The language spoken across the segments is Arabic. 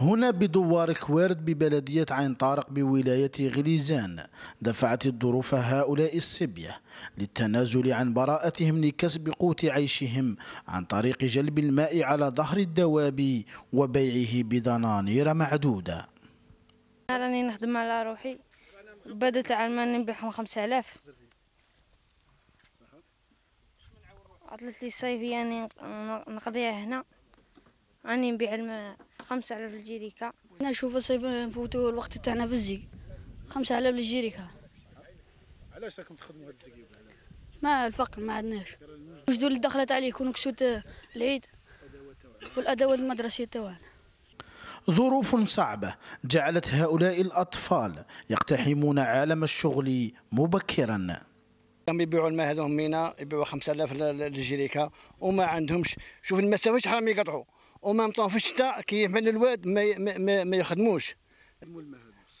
هنا بدوار كويرد ببلدية عين طارق بولاية غليزان دفعت الظروف هؤلاء الصبية للتنازل عن براءتهم لكسب قوت عيشهم عن طريق جلب الماء على ظهر الدواب وبيعه بدنانير معدودة أنا راني نخدم على روحي بدأ تاع المال نبيعهم خمسة آلاف عطلت لي الصيف يعني نقضيها هنا راني نبيع الماء خمسة آلاف الجيريكا أنا نشوف الصيف نفوتوا الوقت تاعنا في الزيك خمسة آلاف الجيريكا علاش راكم تخدموا هاد الزيك ما الفقر ما عندناش وجدوا الدخلة تاع يكونوا كسوت العيد والأدوات المدرسية تاعنا ظروف صعبة جعلت هؤلاء الأطفال يقتحمون عالم الشغل مبكرا هم يبيعوا الماء هذو مينا يبيعوا 5000 للجريكه وما عندهمش شوف المسافه شحال حرام يقطعوا ومام طون في الشتاء كي الواد ما ما, يخدموش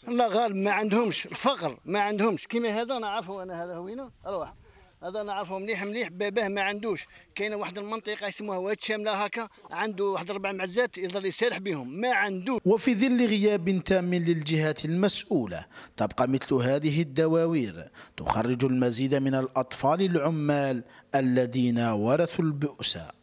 لا غالب ما عندهمش الفقر ما عندهمش كيما هذا انا عارفه انا هذا وينه اروح هذا انا عارفه مليح مليح باباه ما عندوش كاينه واحد المنطقه اسمها واد شامله هكا عنده واحد اربع معزات يظل يسارح بهم ما عنده وفي ظل غياب تام للجهات المسؤوله تبقى مثل هذه الدواوير تخرج المزيد من الاطفال العمال الذين ورثوا البؤس